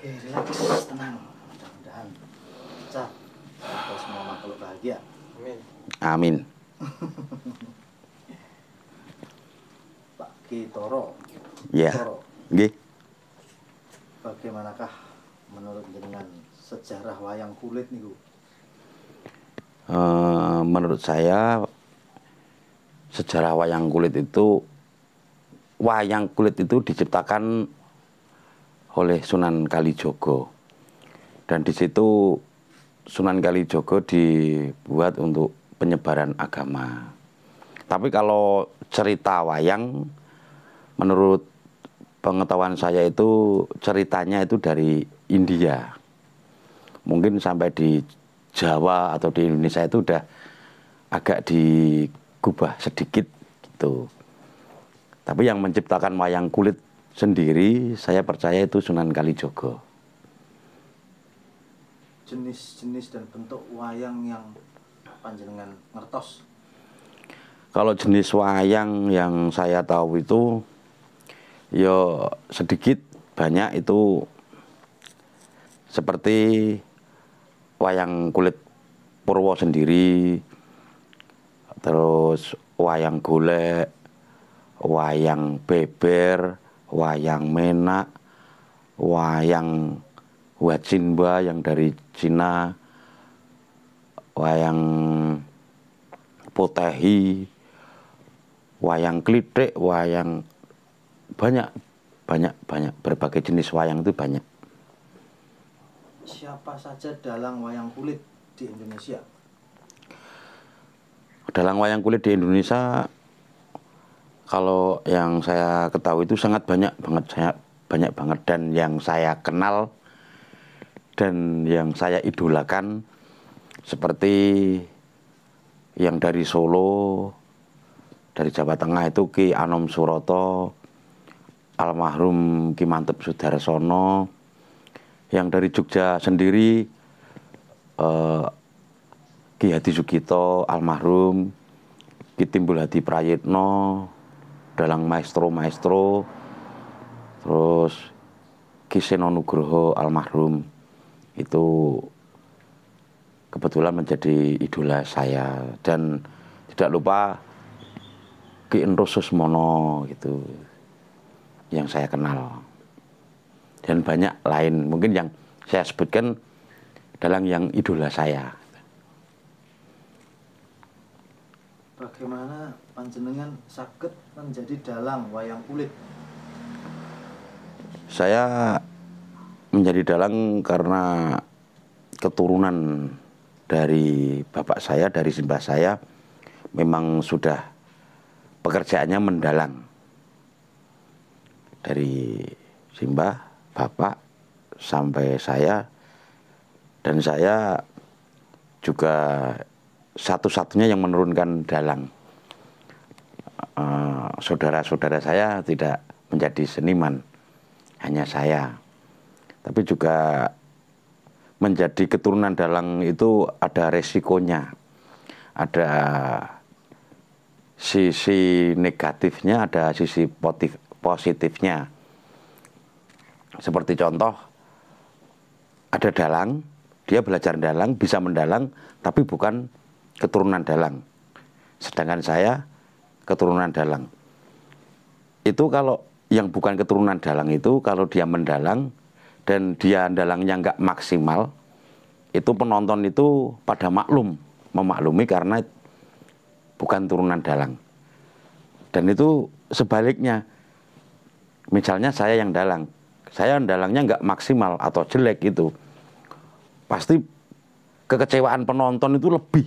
Oke, relax, tenang. Mudah-mudahan pecah. Kita semua makhluk bahagia. Amin. Amin. Pak Kitoro. Iya. Toro. Nggih. Bagaimanakah menurut jenengan sejarah wayang kulit niku? Uh, menurut saya sejarah wayang kulit itu wayang kulit itu diciptakan oleh Sunan Kalijogo. Dan di situ Sunan Kalijogo dibuat untuk penyebaran agama. Tapi kalau cerita wayang menurut pengetahuan saya itu ceritanya itu dari India. Mungkin sampai di Jawa atau di Indonesia itu udah agak digubah sedikit gitu. Tapi yang menciptakan wayang kulit sendiri saya percaya itu Sunan Kalijogo. Jenis-jenis dan bentuk wayang yang panjenengan ngertos? Kalau jenis wayang yang saya tahu itu ya sedikit banyak itu seperti wayang kulit purwo sendiri terus wayang golek wayang beber wayang menak, wayang wajinba yang dari Cina, wayang potehi, wayang klitik, wayang banyak banyak banyak berbagai jenis wayang itu banyak. Siapa saja dalang wayang kulit di Indonesia? Dalang wayang kulit di Indonesia kalau yang saya ketahui itu sangat banyak banget saya banyak banget dan yang saya kenal dan yang saya idolakan seperti yang dari Solo dari Jawa Tengah itu Ki Anom Suroto almarhum Ki Mantep Sudarsono yang dari Jogja sendiri eh, Ki Hadi Sugito almarhum Ki Timbul Hadi Prayitno dalang maestro-maestro terus Kiseno Nugroho almarhum itu kebetulan menjadi idola saya dan tidak lupa Ki Enrosus mono gitu yang saya kenal dan banyak lain mungkin yang saya sebutkan dalang yang idola saya bagaimana panjenengan sakit menjadi dalang wayang kulit? Saya menjadi dalang karena keturunan dari bapak saya, dari simbah saya memang sudah pekerjaannya mendalang. Dari simbah, bapak sampai saya dan saya juga satu-satunya yang menurunkan dalang. Eh, saudara-saudara uh, saya tidak menjadi seniman, hanya saya. Tapi juga menjadi keturunan dalang itu ada resikonya, ada sisi negatifnya, ada sisi positif, positifnya. Seperti contoh, ada dalang, dia belajar dalang, bisa mendalang, tapi bukan keturunan dalang. Sedangkan saya keturunan dalang. Itu kalau yang bukan keturunan dalang itu kalau dia mendalang dan dia dalangnya nggak maksimal, itu penonton itu pada maklum, memaklumi karena bukan turunan dalang. Dan itu sebaliknya, misalnya saya yang dalang, saya dalangnya nggak maksimal atau jelek itu, pasti kekecewaan penonton itu lebih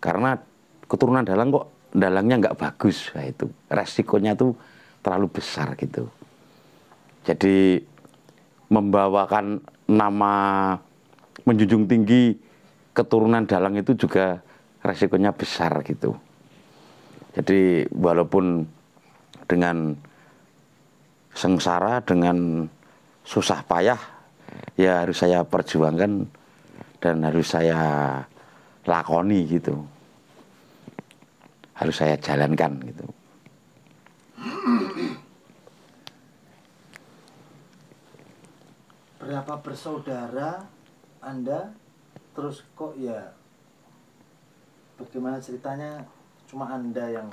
karena keturunan dalang kok dalangnya nggak bagus nah itu resikonya tuh terlalu besar gitu jadi membawakan nama menjunjung tinggi keturunan dalang itu juga resikonya besar gitu jadi walaupun dengan sengsara dengan susah payah ya harus saya perjuangkan dan harus saya lakoni gitu harus saya jalankan gitu berapa bersaudara anda terus kok ya bagaimana ceritanya cuma anda yang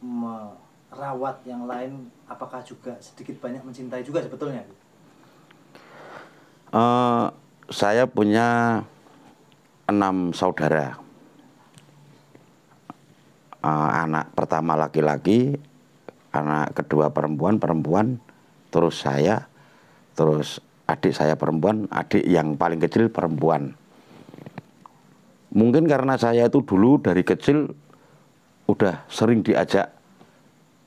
merawat yang lain apakah juga sedikit banyak mencintai juga sebetulnya uh, saya punya enam saudara. Eh, anak pertama laki-laki, anak kedua perempuan, perempuan, terus saya, terus adik saya perempuan, adik yang paling kecil perempuan. Mungkin karena saya itu dulu dari kecil udah sering diajak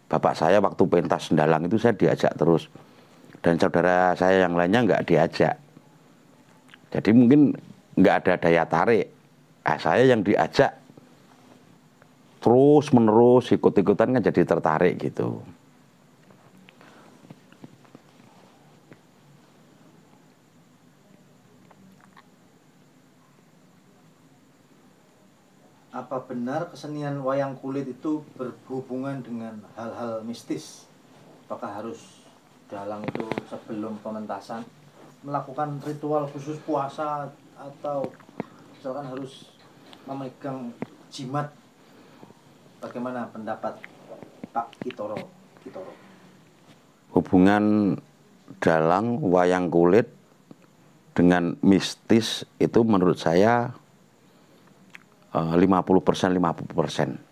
bapak saya waktu pentas sendalang itu saya diajak terus dan saudara saya yang lainnya nggak diajak. Jadi mungkin nggak ada daya tarik. Nah, saya yang diajak terus menerus ikut-ikutan kan jadi tertarik gitu. Apa benar kesenian wayang kulit itu berhubungan dengan hal-hal mistis? Apakah harus dalang itu sebelum pementasan melakukan ritual khusus puasa atau misalkan harus memegang jimat bagaimana pendapat Pak Kitoro Kitoro hubungan dalang wayang kulit dengan mistis itu menurut saya 50% eh, 50%.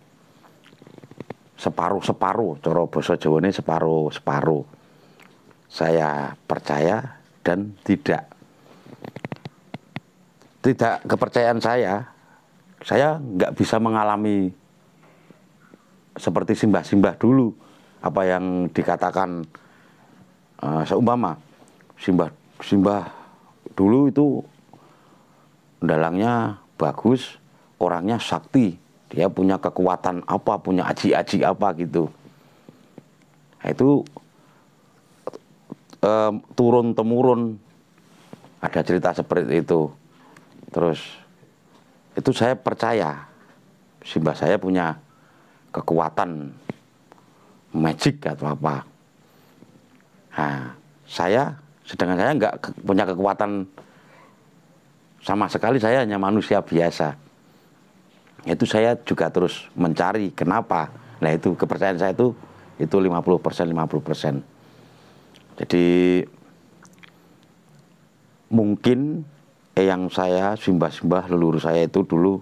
Separuh-separuh, boso jawa ini separuh-separuh. Saya percaya dan tidak tidak kepercayaan saya, saya nggak bisa mengalami seperti simbah-simbah dulu apa yang dikatakan uh, seumpama simbah simbah dulu itu dalangnya bagus, orangnya sakti, dia punya kekuatan apa, punya aji-aji apa gitu. Nah, itu uh, eh, turun temurun ada cerita seperti itu. Terus itu saya percaya si mbah saya punya kekuatan magic atau apa. Nah, saya sedangkan saya nggak punya kekuatan sama sekali saya hanya manusia biasa. Itu saya juga terus mencari kenapa. Nah itu kepercayaan saya itu itu 50 persen 50 persen. Jadi mungkin Eyang eh, saya simbah-simbah leluhur saya itu dulu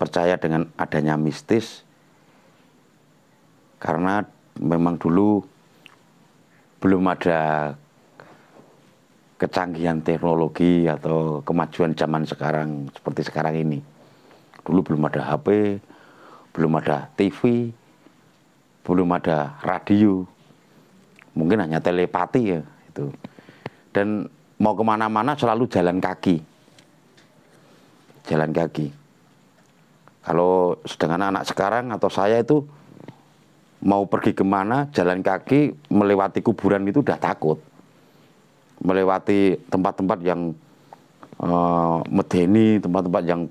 percaya dengan adanya mistis karena memang dulu belum ada kecanggihan teknologi atau kemajuan zaman sekarang seperti sekarang ini. Dulu belum ada HP, belum ada TV, belum ada radio. Mungkin hanya telepati ya itu. Dan mau kemana-mana selalu jalan kaki. Jalan kaki. Kalau sedangkan anak sekarang atau saya itu mau pergi kemana jalan kaki melewati kuburan itu udah takut. Melewati tempat-tempat yang uh, medeni, tempat-tempat yang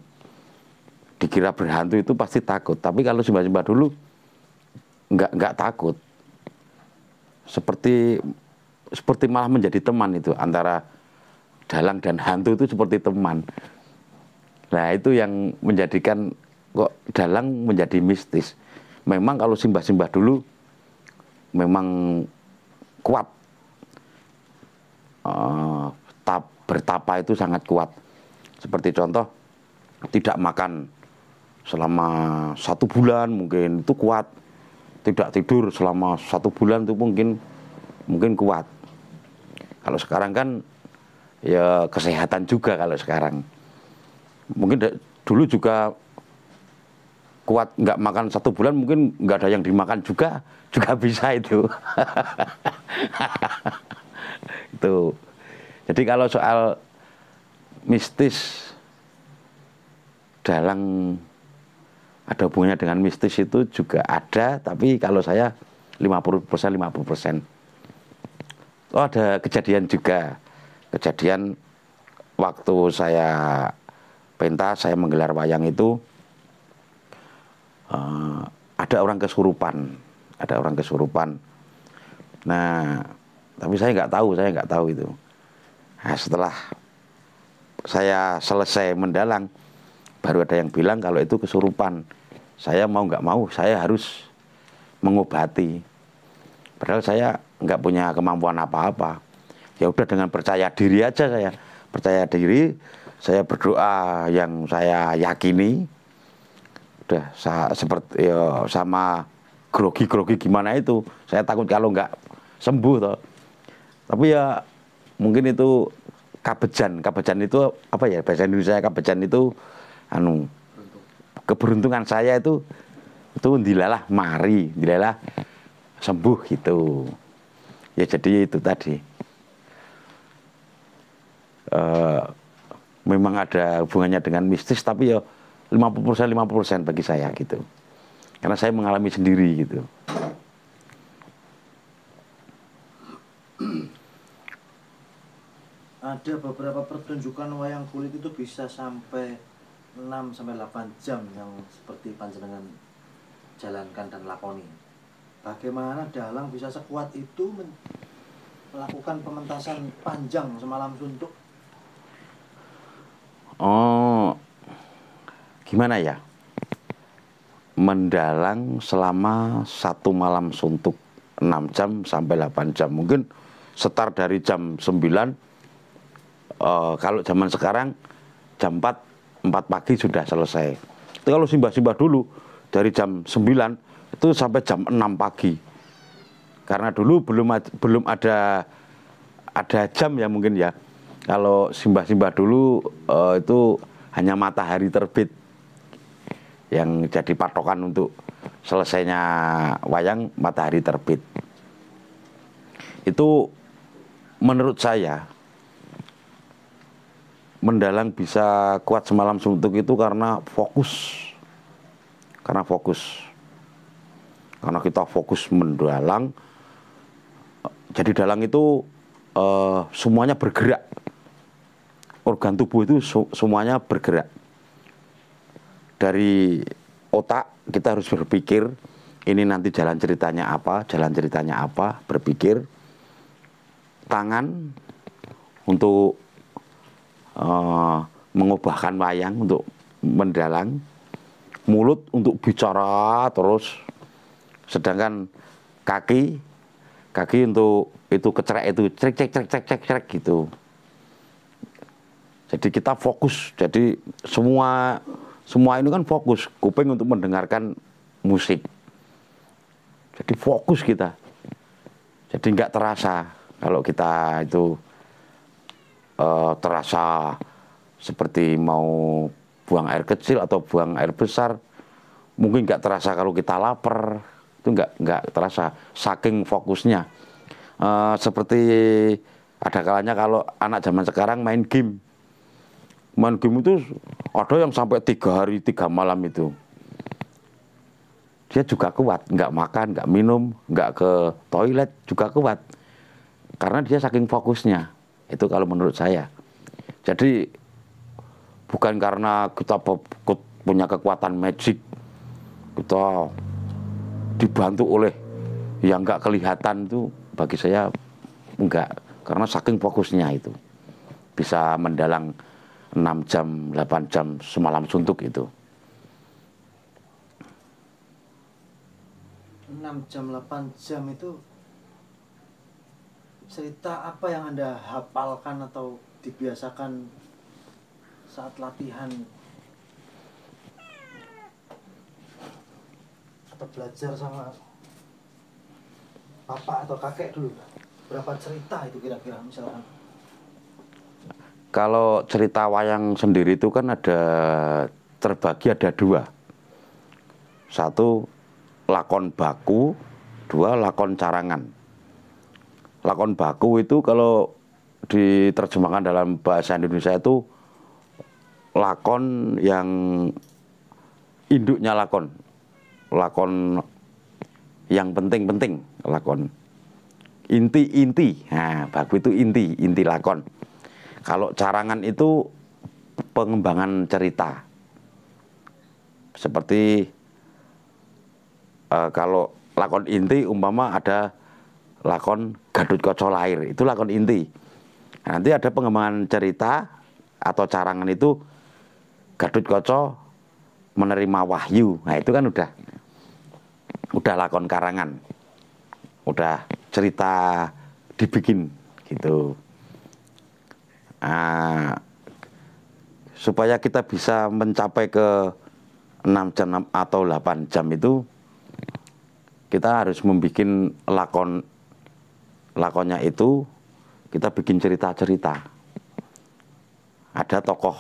dikira berhantu itu pasti takut. Tapi kalau sembah-sembah dulu nggak nggak takut. Seperti seperti malah menjadi teman itu antara dalang dan hantu itu seperti teman. Nah itu yang menjadikan kok dalang menjadi mistis. Memang kalau simbah-simbah dulu memang kuat. Uh, tap, bertapa itu sangat kuat. Seperti contoh tidak makan selama satu bulan mungkin itu kuat. Tidak tidur selama satu bulan itu mungkin mungkin kuat. Kalau sekarang kan ya kesehatan juga kalau sekarang. Mungkin dulu juga kuat nggak makan satu bulan mungkin nggak ada yang dimakan juga juga bisa itu. itu. Jadi kalau soal mistis dalang ada hubungannya dengan mistis itu juga ada, tapi kalau saya 50% 50%. Oh, ada kejadian juga kejadian waktu saya pentas saya menggelar wayang itu uh, ada orang kesurupan ada orang kesurupan nah tapi saya nggak tahu saya nggak tahu itu nah, setelah saya selesai mendalang baru ada yang bilang kalau itu kesurupan saya mau nggak mau saya harus mengobati padahal saya nggak punya kemampuan apa-apa ya udah dengan percaya diri aja saya percaya diri saya berdoa yang saya yakini udah saya, seperti ya, sama grogi grogi gimana itu saya takut kalau nggak sembuh toh tapi ya mungkin itu kabejan kabejan itu apa ya bahasa Indonesia kabejan itu anu keberuntungan saya itu itu dilalah mari dilalah sembuh gitu ya jadi itu tadi Eh, memang ada hubungannya dengan mistis tapi ya 50% 50% bagi saya gitu. Karena saya mengalami sendiri gitu. Ada beberapa pertunjukan wayang kulit itu bisa sampai 6 sampai 8 jam yang seperti panjenengan jalankan dan lakoni. Bagaimana dalang bisa sekuat itu melakukan pementasan panjang semalam suntuk oh gimana ya mendalang selama satu malam suntuk 6 jam sampai 8 jam mungkin setar dari jam 9 uh, eh, kalau zaman sekarang jam 4 4 pagi sudah selesai itu kalau simbah-simbah dulu dari jam 9 itu sampai jam 6 pagi karena dulu belum belum ada ada jam ya mungkin ya kalau simbah-simbah dulu uh, itu hanya matahari terbit yang jadi patokan untuk selesainya wayang matahari terbit. Itu menurut saya mendalang bisa kuat semalam suntuk itu karena fokus. Karena fokus. Karena kita fokus mendalang. Eh, jadi dalang itu uh, semuanya bergerak organ tubuh itu semuanya bergerak. Dari otak kita harus berpikir, ini nanti jalan ceritanya apa, jalan ceritanya apa, berpikir. Tangan untuk uh, mengubahkan wayang, untuk mendalang. Mulut untuk bicara terus. Sedangkan kaki, kaki untuk itu kecerak itu, cek cek cek cek cek cek gitu jadi kita fokus. Jadi semua semua ini kan fokus. Kuping untuk mendengarkan musik. Jadi fokus kita. Jadi nggak terasa kalau kita itu uh, terasa seperti mau buang air kecil atau buang air besar. Mungkin nggak terasa kalau kita lapar itu nggak nggak terasa saking fokusnya. Uh, seperti ada kalanya kalau anak zaman sekarang main game main game itu ada yang sampai tiga hari tiga malam itu dia juga kuat nggak makan nggak minum nggak ke toilet juga kuat karena dia saking fokusnya itu kalau menurut saya jadi bukan karena kita punya kekuatan magic kita dibantu oleh yang nggak kelihatan itu bagi saya enggak karena saking fokusnya itu bisa mendalang 6 jam, 8 jam semalam suntuk itu. 6 jam, 8 jam itu cerita apa yang Anda hafalkan atau dibiasakan saat latihan atau belajar sama bapak atau kakek dulu? Berapa cerita itu kira-kira misalkan? kalau cerita wayang sendiri itu kan ada terbagi ada dua. Satu lakon baku, dua lakon carangan. Lakon baku itu kalau diterjemahkan dalam bahasa Indonesia itu lakon yang induknya lakon. Lakon yang penting-penting, lakon inti-inti. Nah, baku itu inti, inti lakon kalau carangan itu pengembangan cerita. Seperti uh, kalau lakon inti umpama ada lakon gadut koco lahir, itu lakon inti. Nah, nanti ada pengembangan cerita atau carangan itu gadut koco menerima wahyu. Nah, itu kan udah udah lakon karangan. Udah cerita dibikin gitu. Nah, supaya kita bisa mencapai ke 6 jam atau 8 jam itu kita harus membuat lakon lakonnya itu kita bikin cerita-cerita ada tokoh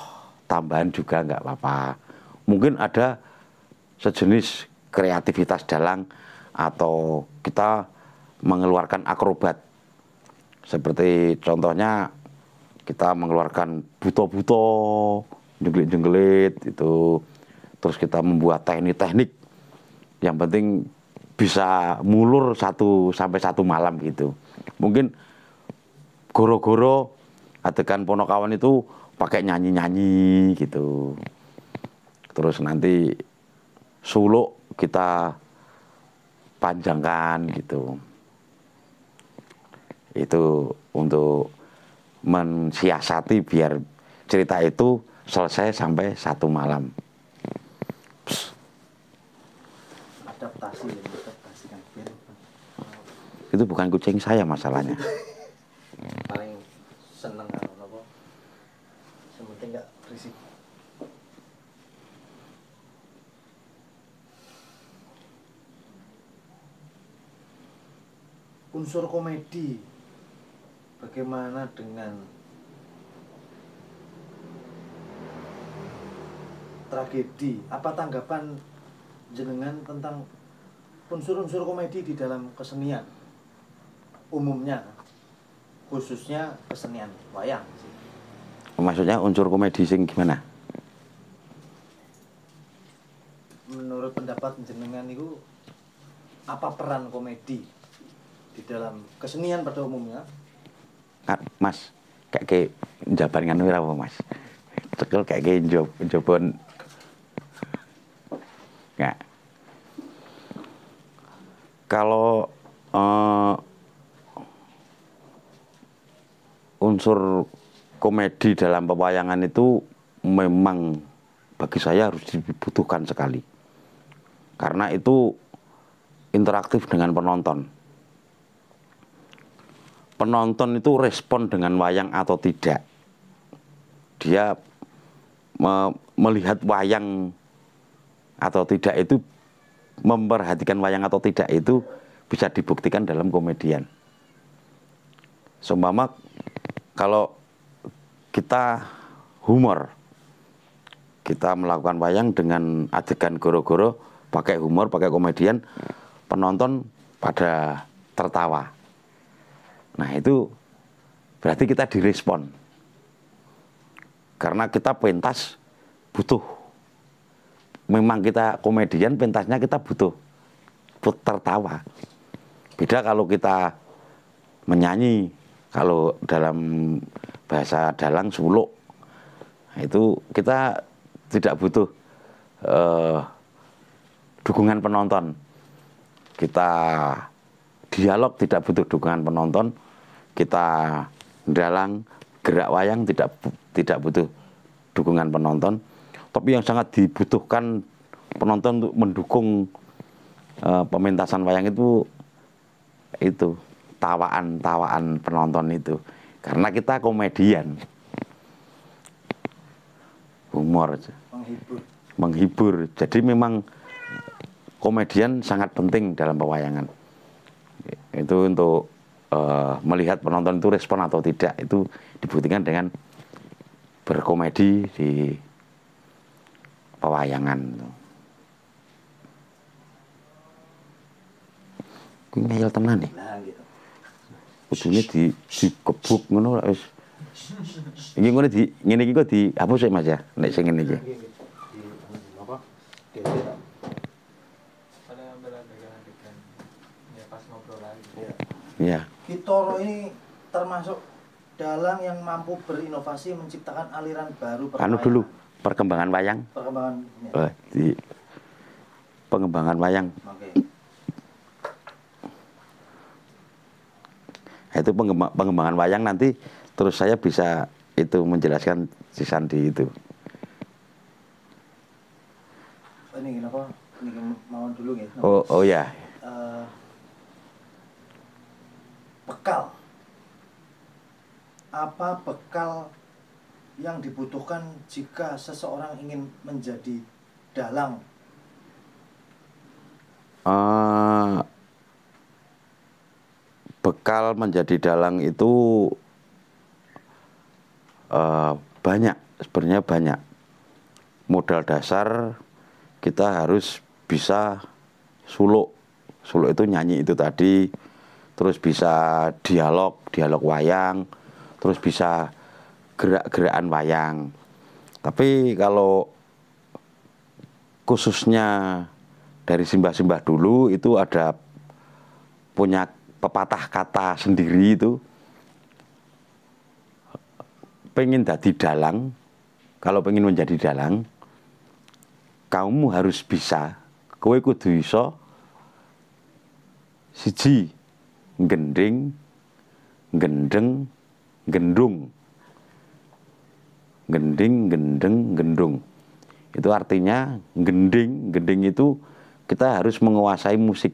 tambahan juga nggak apa-apa mungkin ada sejenis kreativitas dalang atau kita mengeluarkan akrobat seperti contohnya kita mengeluarkan buto-buto, jenggelit-jenggelit itu. Terus kita membuat teknik-teknik yang penting bisa mulur satu sampai satu malam gitu. Mungkin goro-goro adegan ponokawan itu pakai nyanyi-nyanyi gitu. Terus nanti suluk kita panjangkan gitu. Itu untuk mensiasati biar cerita itu selesai sampai satu malam. Psst. Adaptasi, adaptasi kan. Itu bukan kucing saya masalahnya. Paling seneng apa? semuanya nggak berisik. Unsur komedi bagaimana dengan tragedi apa tanggapan jenengan tentang unsur-unsur komedi di dalam kesenian umumnya khususnya kesenian wayang maksudnya unsur komedi sing gimana menurut pendapat jenengan itu apa peran komedi di dalam kesenian pada umumnya kan mas kayak ke jaban kan wira apa mas cekel kayak ke job jobon nggak kalau uh, unsur komedi dalam pewayangan itu memang bagi saya harus dibutuhkan sekali karena itu interaktif dengan penonton penonton itu respon dengan wayang atau tidak. Dia me melihat wayang atau tidak itu memperhatikan wayang atau tidak itu bisa dibuktikan dalam komedian. Seumpama kalau kita humor, kita melakukan wayang dengan adegan goro-goro, pakai humor, pakai komedian, penonton pada tertawa. Nah itu berarti kita direspon. Karena kita pentas butuh. Memang kita komedian pentasnya kita butuh tertawa. Beda kalau kita menyanyi, kalau dalam bahasa dalang suluk nah, itu kita tidak butuh eh, dukungan penonton. Kita dialog tidak butuh dukungan penonton kita dalang gerak wayang tidak tidak butuh dukungan penonton tapi yang sangat dibutuhkan penonton untuk mendukung uh, pementasan wayang itu itu tawaan-tawaan penonton itu karena kita komedian humor menghibur menghibur jadi memang komedian sangat penting dalam pewayangan itu untuk uh, melihat penonton itu respon atau tidak itu dibuktikan dengan berkomedi di pewayangan. Kuwi ngayal tenan nih. Nah, gitu. Kudune di dikebuk ngono lah wis. Iki ngene di ngene iki kok dihapus sih ya, Mas ya, nek sing ngene iki. Apa? Ya. Gitoro ini termasuk dalang yang mampu berinovasi menciptakan aliran baru. Anu dulu perkembangan wayang. Perkembangan. Ya. Oh, di pengembangan wayang. Okay. Nah, itu pengembang, pengembangan wayang nanti terus saya bisa itu menjelaskan si Sandi itu. Ini kenapa? Ini mau dulu Oh, oh ya. bekal. Apa bekal yang dibutuhkan jika seseorang ingin menjadi dalang? Uh, bekal menjadi dalang itu uh, banyak, sebenarnya banyak. Modal dasar kita harus bisa suluk. Suluk itu nyanyi itu tadi, terus bisa dialog dialog wayang terus bisa gerak-gerakan wayang tapi kalau khususnya dari simbah-simbah dulu itu ada punya pepatah kata sendiri itu pengen jadi dalang kalau pengen menjadi dalang kamu harus bisa kowe kudu iso siji gending, gendeng, gendung. Gending, gendeng, gendung. Itu artinya gending, gending itu kita harus menguasai musik.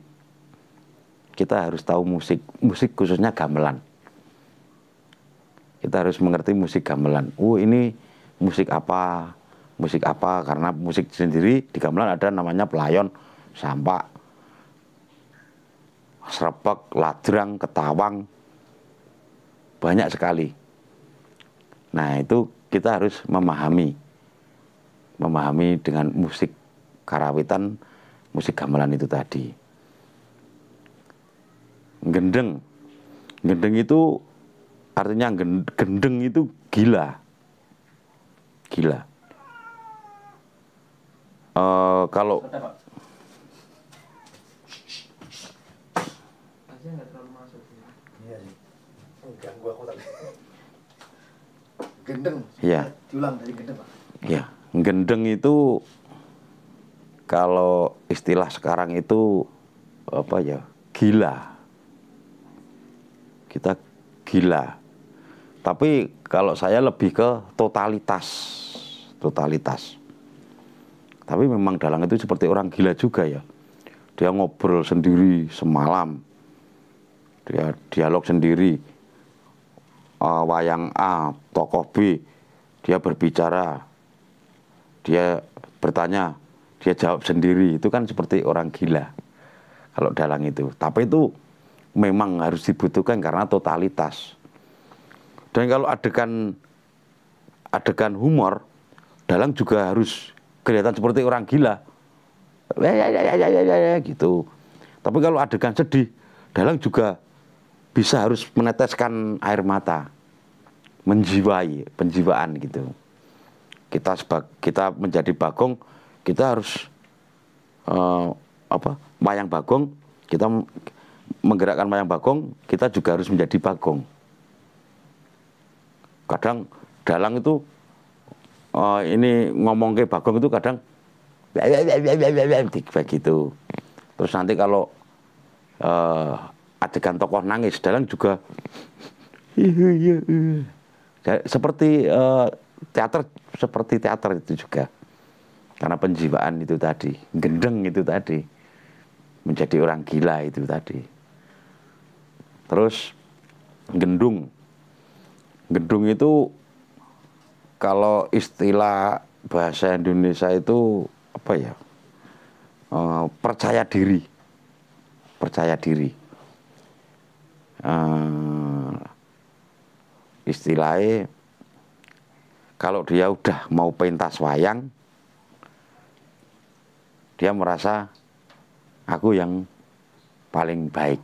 Kita harus tahu musik, musik khususnya gamelan. Kita harus mengerti musik gamelan. Oh, ini musik apa? Musik apa? Karena musik sendiri di gamelan ada namanya pelayon, sampak, Serepek, Ladrang, Ketawang banyak sekali. Nah, itu kita harus memahami memahami dengan musik karawitan, musik gamelan itu tadi. Gendeng. Gendeng itu artinya gendeng itu gila. Gila. Uh, kalau ganggu aku Gendeng. Iya. Diulang dari gendeng, Pak. Iya. Gendeng itu kalau istilah sekarang itu apa ya? Gila. Kita gila. Tapi kalau saya lebih ke totalitas. Totalitas. Tapi memang dalang itu seperti orang gila juga ya. Dia ngobrol sendiri semalam. Dia dialog sendiri uh, wayang A, tokoh B, dia berbicara, dia bertanya, dia jawab sendiri. Itu kan seperti orang gila kalau dalang itu. Tapi itu memang harus dibutuhkan karena totalitas. Dan kalau adegan adegan humor, dalang juga harus kelihatan seperti orang gila. Ya, ya, ya, ya, ya, ya, ya, ya gitu. Tapi kalau adegan sedih, dalang juga bisa harus meneteskan air mata, menjiwai penjiwaan gitu. Kita sebagai kita menjadi bagong, kita harus uh, apa? Wayang bagong, kita menggerakkan wayang bagong, kita juga harus menjadi bagong. Kadang dalang itu uh, ini ngomong ke bagong itu kadang begitu. Terus nanti kalau uh, adegan tokoh nangis dalam juga iya, iya, iya. Ya, seperti uh, teater seperti teater itu juga karena penjiwaan itu tadi gendeng itu tadi menjadi orang gila itu tadi terus gendung gendung itu kalau istilah bahasa Indonesia itu apa ya uh, percaya diri percaya diri uh, istilahnya kalau dia udah mau pentas wayang dia merasa aku yang paling baik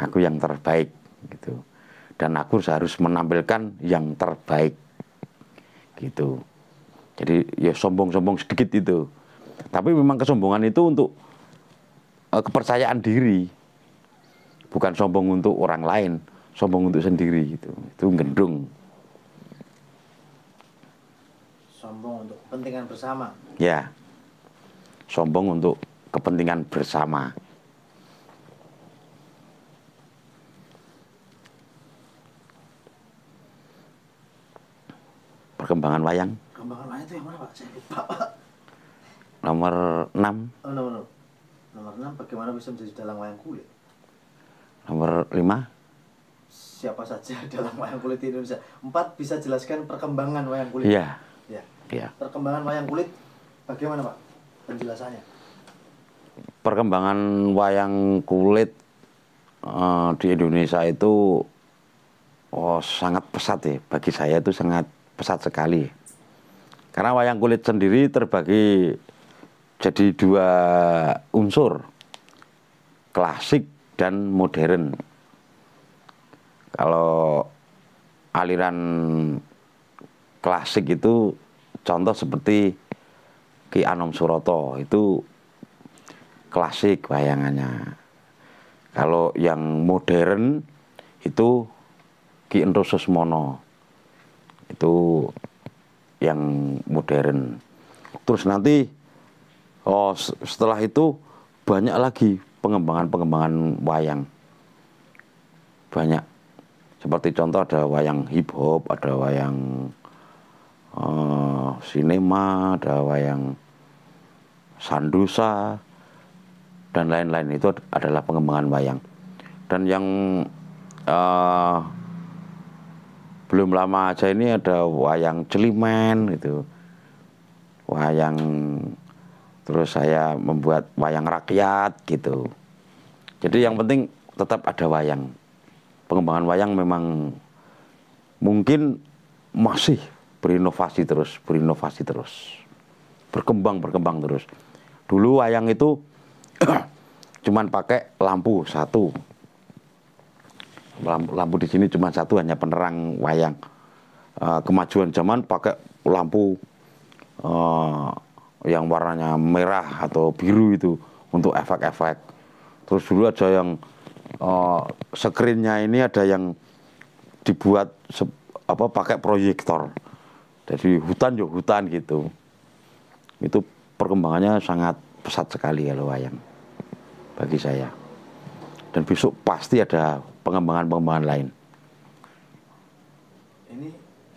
aku yang terbaik gitu dan aku harus menampilkan yang terbaik gitu jadi ya sombong-sombong sedikit itu tapi memang kesombongan itu untuk eh, kepercayaan diri bukan sombong untuk orang lain sombong untuk sendiri gitu itu gendung sombong untuk kepentingan bersama ya sombong untuk kepentingan bersama perkembangan wayang perkembangan wayang itu yang mana pak saya lupa pak nomor 6 oh, nomor 6 nomor 6 bagaimana bisa menjadi dalang wayang kulit Nomor lima? Siapa saja dalam wayang kulit di Indonesia. Empat, bisa jelaskan perkembangan wayang kulit. Iya. Ya. ya. Perkembangan wayang kulit bagaimana Pak penjelasannya? Perkembangan wayang kulit uh, di Indonesia itu oh, sangat pesat ya. Bagi saya itu sangat pesat sekali. Karena wayang kulit sendiri terbagi jadi dua unsur. Klasik dan modern. Kalau aliran klasik itu contoh seperti Ki Anom Suroto itu klasik bayangannya. Kalau yang modern itu Ki Entusus Mono itu yang modern. Terus nanti oh setelah itu banyak lagi pengembangan-pengembangan wayang banyak seperti contoh ada wayang hip hop ada wayang uh, sinema ada wayang sandusa dan lain-lain itu adalah pengembangan wayang dan yang uh, belum lama aja ini ada wayang celimen gitu wayang terus saya membuat wayang rakyat gitu jadi yang penting tetap ada wayang pengembangan wayang memang mungkin masih berinovasi terus berinovasi terus berkembang berkembang terus dulu wayang itu cuman pakai lampu satu lampu, lampu di sini cuma satu hanya penerang wayang uh, kemajuan zaman pakai lampu uh, yang warnanya merah atau biru itu untuk efek-efek. Terus dulu ada yang uh, screennya ini ada yang dibuat apa pakai proyektor. Jadi hutan juga ya hutan gitu. Itu perkembangannya sangat pesat sekali kalau wayang bagi saya. Dan besok pasti ada pengembangan-pengembangan lain. Ini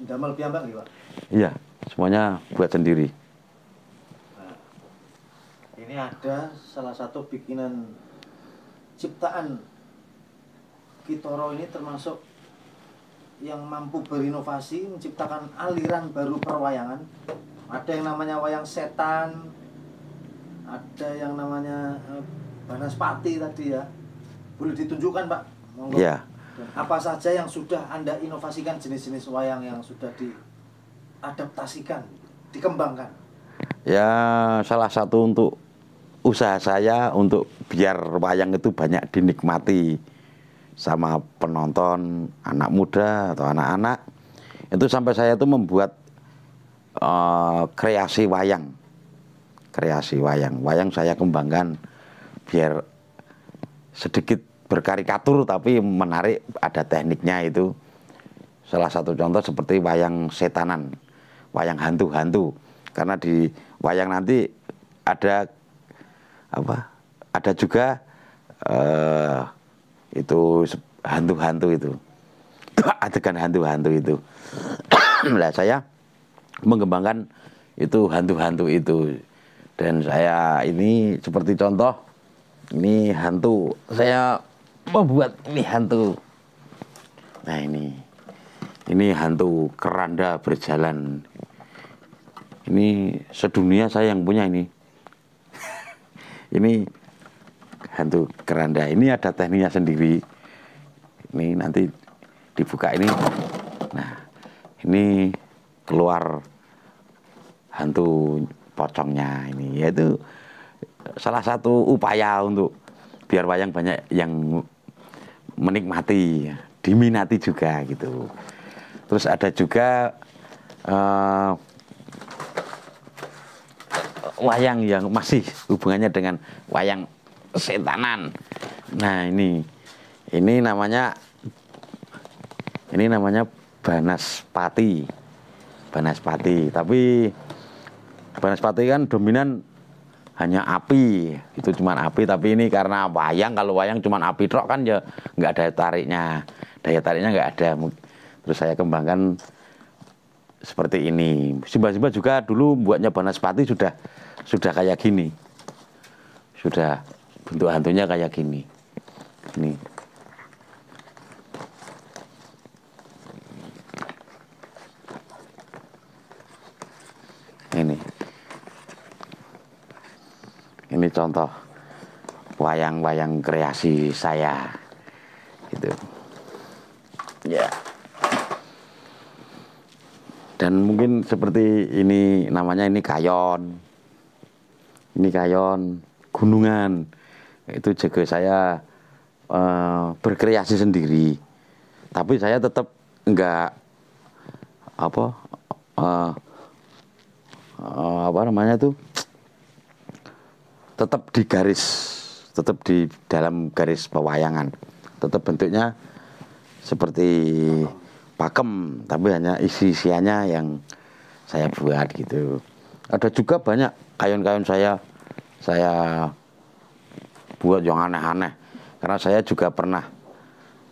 Damal piyambak nih Pak? Iya, semuanya buat sendiri ini ada salah satu bikinan ciptaan Kitoro ini termasuk yang mampu berinovasi menciptakan aliran baru perwayangan ada yang namanya wayang setan ada yang namanya eh, banaspati tadi ya boleh ditunjukkan pak monggo ya. apa saja yang sudah anda inovasikan jenis-jenis wayang yang sudah diadaptasikan dikembangkan ya salah satu untuk usaha saya untuk biar wayang itu banyak dinikmati sama penonton anak muda atau anak-anak itu sampai saya itu membuat uh, kreasi wayang kreasi wayang wayang saya kembangkan biar sedikit berkarikatur tapi menarik ada tekniknya itu salah satu contoh seperti wayang setanan wayang hantu-hantu karena di wayang nanti ada apa ada juga uh, itu hantu-hantu itu adegan hantu-hantu itu lah saya mengembangkan itu hantu-hantu itu dan saya ini seperti contoh ini hantu saya membuat ini hantu nah ini ini hantu keranda berjalan ini sedunia saya yang punya ini ini hantu keranda ini ada tekniknya sendiri ini nanti dibuka ini nah ini keluar hantu pocongnya ini yaitu salah satu upaya untuk biar wayang banyak yang menikmati diminati juga gitu terus ada juga uh, wayang yang masih hubungannya dengan wayang setanan. Nah ini, ini namanya, ini namanya Banaspati, Banaspati. Tapi Banaspati kan dominan hanya api, itu cuma api. Tapi ini karena wayang, kalau wayang cuma api trok kan ya nggak ada tariknya, daya tariknya nggak ada. Terus saya kembangkan seperti ini. Simba-simba juga dulu buatnya banaspati sudah sudah kayak gini. Sudah bentuk hantunya kayak gini. Ini. Ini. Ini contoh wayang-wayang kreasi saya. Gitu. Ya. Yeah. Dan mungkin seperti ini namanya ini kayon. Ini kayon gunungan. Itu juga saya uh, berkreasi sendiri. Tapi saya tetap enggak apa uh, apa namanya itu tetap di garis, tetap di dalam garis pewayangan, tetap bentuknya seperti pakem tapi hanya isi isiannya yang saya buat gitu ada juga banyak kayon-kayon saya saya buat yang aneh-aneh karena saya juga pernah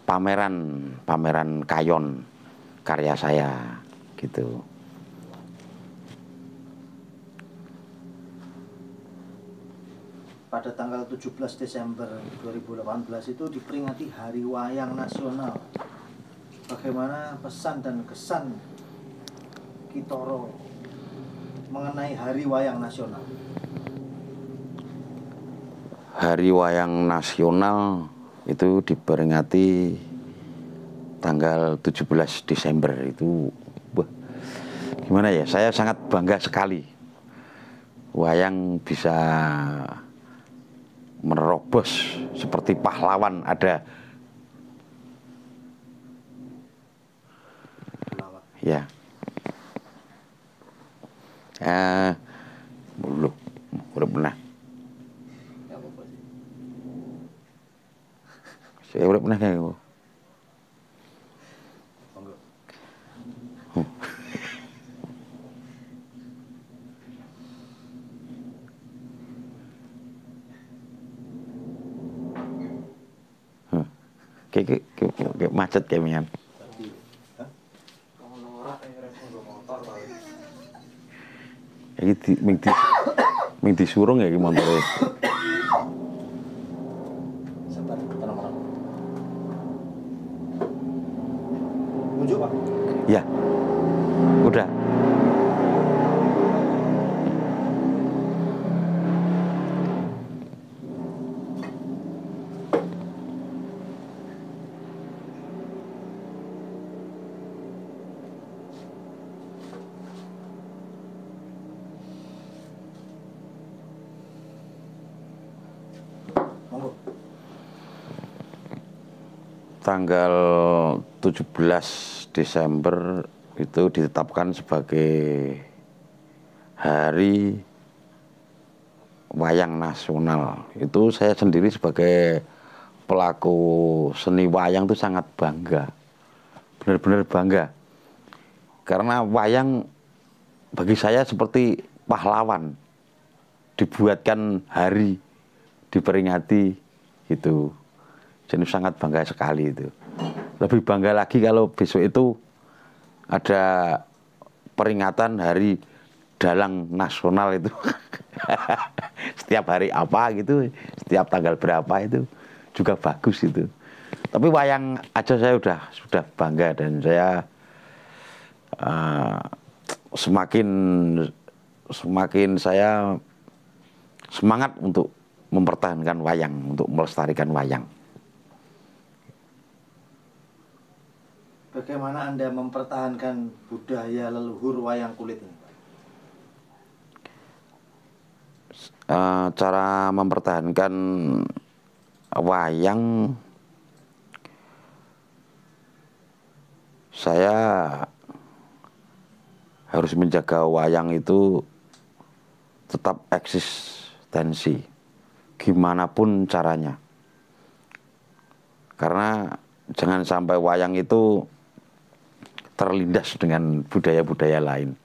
pameran pameran kayon karya saya gitu pada tanggal 17 Desember 2018 itu diperingati Hari Wayang Nasional bagaimana pesan dan kesan Kitoro mengenai Hari Wayang Nasional? Hari Wayang Nasional itu diperingati tanggal 17 Desember itu wah, gimana ya saya sangat bangga sekali wayang bisa menerobos seperti pahlawan ada Ya. Ah. Belum. Belum pernah. Saya belum pernah kan? Kek, kek, kek, kek, macet kek, minyak. Iki gitu, di, ming di, ming disurung ya iki montore. tanggal 17 Desember itu ditetapkan sebagai hari wayang nasional. Itu saya sendiri sebagai pelaku seni wayang itu sangat bangga. Benar-benar bangga. Karena wayang bagi saya seperti pahlawan. Dibuatkan hari diperingati itu. Jadi sangat bangga sekali itu. Lebih bangga lagi kalau besok itu ada peringatan hari dalang nasional itu. setiap hari apa gitu, setiap tanggal berapa itu juga bagus itu. Tapi wayang aja saya udah sudah bangga dan saya uh, semakin semakin saya semangat untuk mempertahankan wayang, untuk melestarikan wayang. Bagaimana Anda mempertahankan budaya leluhur wayang kulit ini? Eh, cara mempertahankan wayang saya harus menjaga wayang itu tetap eksistensi gimana pun caranya karena jangan sampai wayang itu terlindas dengan budaya-budaya lain.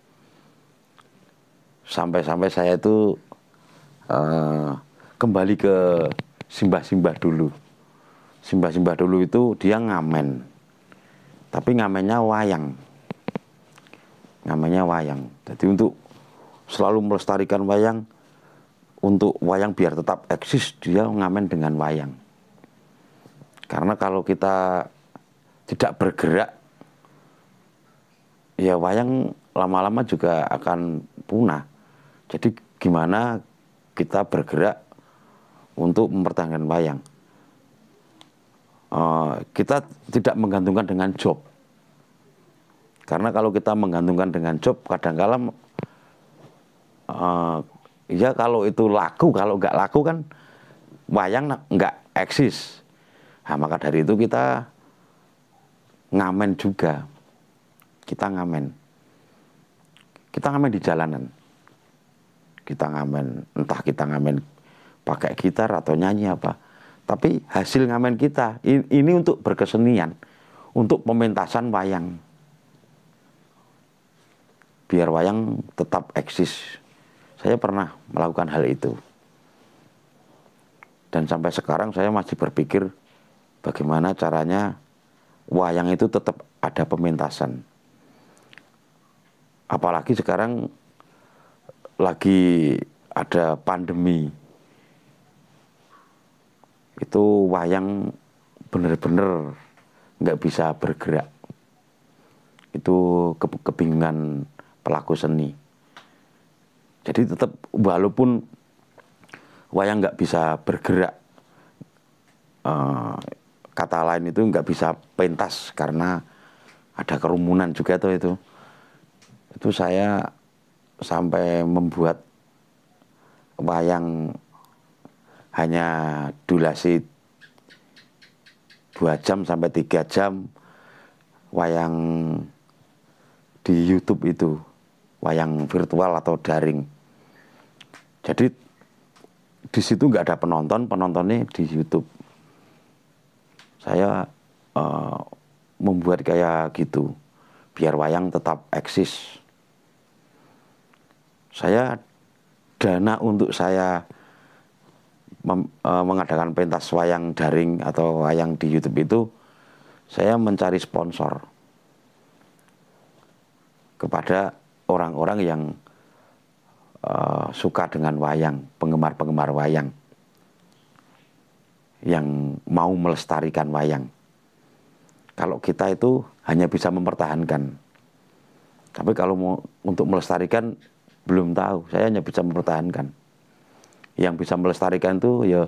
Sampai-sampai saya itu uh, kembali ke simbah-simbah dulu. Simbah-simbah dulu itu dia ngamen. Tapi ngamennya wayang. Ngamennya wayang. Jadi untuk selalu melestarikan wayang untuk wayang biar tetap eksis dia ngamen dengan wayang. Karena kalau kita tidak bergerak ya wayang lama-lama juga akan punah. Jadi gimana kita bergerak untuk mempertahankan wayang? Uh, kita tidak menggantungkan dengan job. Karena kalau kita menggantungkan dengan job, kadangkala -kadang, uh, eh, ya kalau itu laku, kalau nggak laku kan wayang nggak eksis. Nah, maka dari itu kita ngamen juga kita ngamen. Kita ngamen di jalanan. Kita ngamen, entah kita ngamen pakai gitar atau nyanyi apa. Tapi hasil ngamen kita ini untuk berkesenian, untuk pementasan wayang. Biar wayang tetap eksis. Saya pernah melakukan hal itu. Dan sampai sekarang saya masih berpikir bagaimana caranya wayang itu tetap ada pementasan apalagi sekarang lagi ada pandemi itu wayang benar-benar nggak bisa bergerak itu ke kebingungan pelaku seni jadi tetap walaupun wayang nggak bisa bergerak eh, kata lain itu nggak bisa pentas karena ada kerumunan juga tuh itu itu saya sampai membuat wayang hanya durasi dua jam sampai tiga jam wayang di YouTube itu wayang virtual atau daring. Jadi di situ nggak ada penonton, penontonnya di YouTube. Saya uh, membuat kayak gitu biar wayang tetap eksis saya dana untuk saya mem, e, mengadakan pentas wayang daring atau wayang di YouTube itu saya mencari sponsor kepada orang-orang yang e, suka dengan wayang, penggemar-penggemar wayang yang mau melestarikan wayang. Kalau kita itu hanya bisa mempertahankan. Tapi kalau mau untuk melestarikan belum tahu. Saya hanya bisa mempertahankan. Yang bisa melestarikan itu ya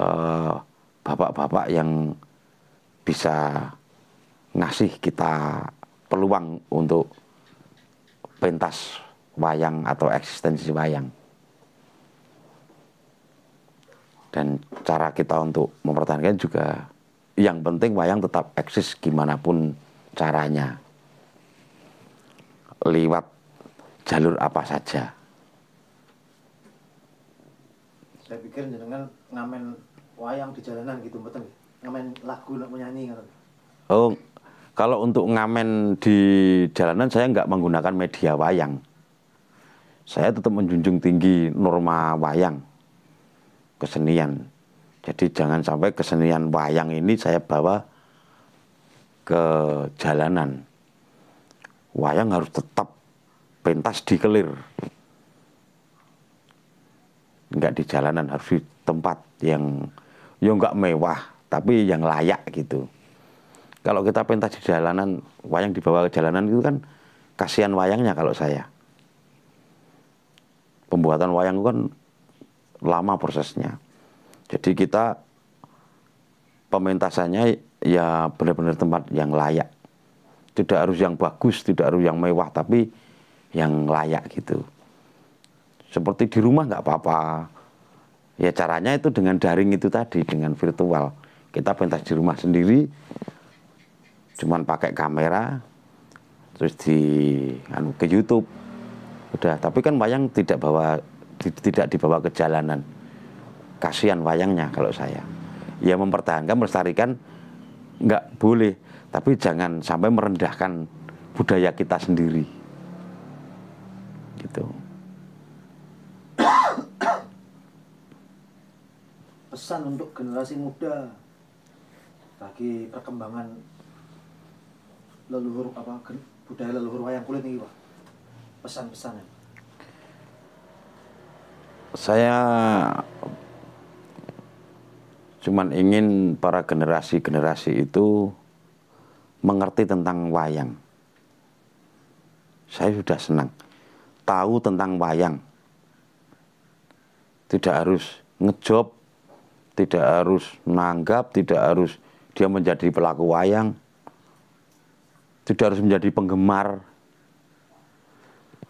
eh, bapak-bapak uh, yang bisa ngasih kita peluang untuk pentas wayang atau eksistensi wayang. Dan cara kita untuk mempertahankan juga yang penting wayang tetap eksis gimana pun caranya. Lewat jalur apa saja. Saya pikir dengan ngamen wayang di jalanan gitu betul ngamen lagu nak menyanyi Oh, kalau untuk ngamen di jalanan saya nggak menggunakan media wayang. Saya tetap menjunjung tinggi norma wayang kesenian. Jadi jangan sampai kesenian wayang ini saya bawa ke jalanan. Wayang harus tetap pentas dikelir nggak di jalanan harus di tempat yang ya nggak mewah tapi yang layak gitu kalau kita pentas di jalanan wayang dibawa ke jalanan itu kan kasihan wayangnya kalau saya pembuatan wayang itu kan lama prosesnya jadi kita pementasannya ya benar-benar tempat yang layak tidak harus yang bagus tidak harus yang mewah tapi yang layak gitu. Seperti di rumah nggak apa-apa. Ya caranya itu dengan daring itu tadi, dengan virtual. Kita pentas di rumah sendiri, cuman pakai kamera, terus di anu, ke YouTube. Udah, tapi kan wayang tidak bawa tidak dibawa ke jalanan. Kasihan wayangnya kalau saya. Ya mempertahankan, melestarikan nggak boleh, tapi jangan sampai merendahkan budaya kita sendiri gitu pesan untuk generasi muda bagi perkembangan leluhur apa budaya leluhur wayang kulit ini pak pesan-pesan saya cuman ingin para generasi-generasi itu mengerti tentang wayang. Saya sudah senang tahu tentang wayang. Tidak harus ngejob, tidak harus menanggap tidak harus dia menjadi pelaku wayang. Tidak harus menjadi penggemar.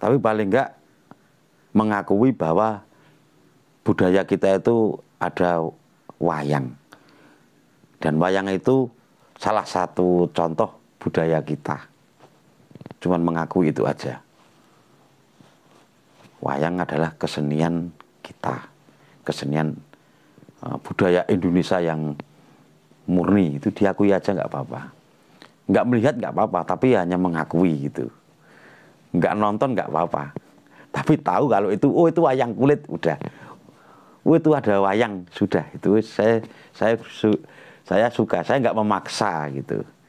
Tapi paling enggak mengakui bahwa budaya kita itu ada wayang. Dan wayang itu salah satu contoh budaya kita. Cuman mengakui itu aja wayang adalah kesenian kita, kesenian uh, budaya Indonesia yang murni itu diakui aja nggak apa-apa, nggak melihat nggak apa-apa, tapi ya hanya mengakui gitu, nggak nonton nggak apa-apa, tapi tahu kalau itu oh itu wayang kulit udah, oh itu ada wayang sudah itu saya saya su, saya suka, saya nggak memaksa gitu.